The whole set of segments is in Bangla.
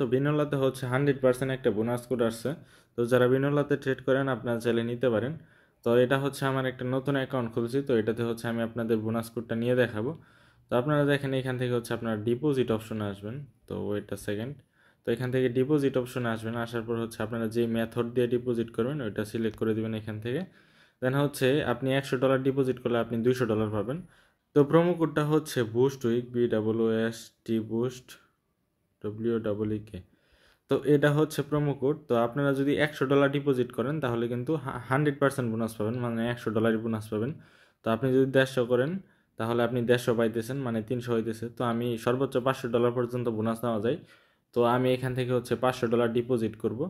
তো বিনোলাতে হচ্ছে হান্ড্রেড পার্সেন্ট একটা বোনাস কোড আসছে তো যারা বিনোলাতে ট্রেড করেন আপনারা চাইলে নিতে পারেন তো এটা হচ্ছে আমার একটা নতুন অ্যাকাউন্ট খুলছি তো এটাতে হচ্ছে আমি আপনাদের বোনাস কোডটা নিয়ে দেখাবো তো আপনারা দেখেন এখান থেকে হচ্ছে আপনার ডিপোজিট অপশন আসবেন তো ওয়েট সেকেন্ড তো এখান থেকে ডিপোজিট অপশন আসবেন আসার পর হচ্ছে আপনারা যে মেথড দিয়ে ডিপোজিট করবেন ওইটা সিলেক্ট করে দেবেন এখান থেকে দেন হচ্ছে আপনি একশো ডলার ডিপোজিট করলে আপনি দুইশো ডলার পাবেন তো প্রোমো কোডটা হচ্ছে boost week B W S T boost W double K তো এটা হচ্ছে প্রোমো কোড তো আপনারা যদি একশো ডলার ডিপোজিট করেন তাহলে কিন্তু হান্ড্রেড পার্সেন্ট বোনাস পাবেন মানে একশো ডলারই বোনাস পাবেন তো আপনি যদি দেড়শো করেন তাহলে আপনি দেড়শো পাইতেছেন মানে তিনশো হইতেছে তো আমি সর্বোচ্চ পাঁচশো ডলার পর্যন্ত বোনাস নেওয়া যায় তো আমি এখান থেকে হচ্ছে পাঁচশো ডলার ডিপোজিট করব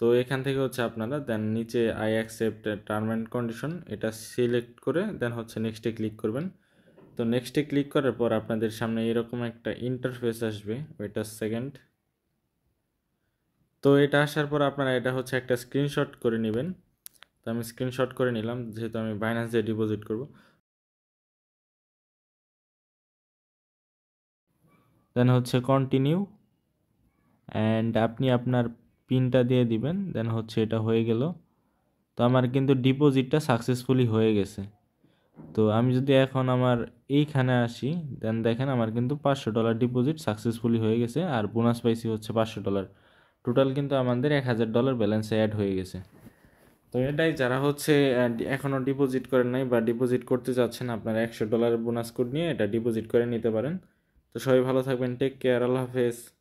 তো এখান থেকে হচ্ছে আপনারা দেন নিচে I accept term and condition এটা সিলেক্ট করে দেন হচ্ছে নেক্সটে ক্লিক করবেন তো নেক্সটে ক্লিক করার পর আপনাদের সামনে এরকম একটা ইন্টারফেস আসবে ওয়েটার সেকেন্ড তো এটা আসার পর আপনারা এটা হচ্ছে একটা স্ক্রিনশট করে নেবেন তো আমি স্ক্রিনশট করে নিলাম যেহেতু আমি বাইন্যান্স দিয়ে ডিপোজিট করব দেন হচ্ছে কন্টিনিউ অ্যান্ড আপনি আপনার পিনটা দিয়ে দিবেন দেন হচ্ছে এটা হয়ে গেল তো আমার কিন্তু ডিপোজিটটা সাকসেসফুলি হয়ে গেছে তো আমি যদি এখন আমার এইখানে আসি দেন দেখেন আমার কিন্তু পাঁচশো ডলার ডিপোজিট সাকসেসফুলি হয়ে গেছে আর বোনাস পাইসি হচ্ছে পাঁচশো ডলার টোটাল কিন্তু আমাদের এক হাজার ডলার ব্যালেন্স অ্যাড হয়ে গেছে তো এটাই যারা হচ্ছে এখনও ডিপোজিট করেন নাই বা ডিপোজিট করতে চাচ্ছেন আপনারা একশো ডলার বোনাস কোড নিয়ে এটা ডিপোজিট করে নিতে পারেন তো সবাই ভালো থাকবেন টেক কেয়ার আল্লাহ হাফেজ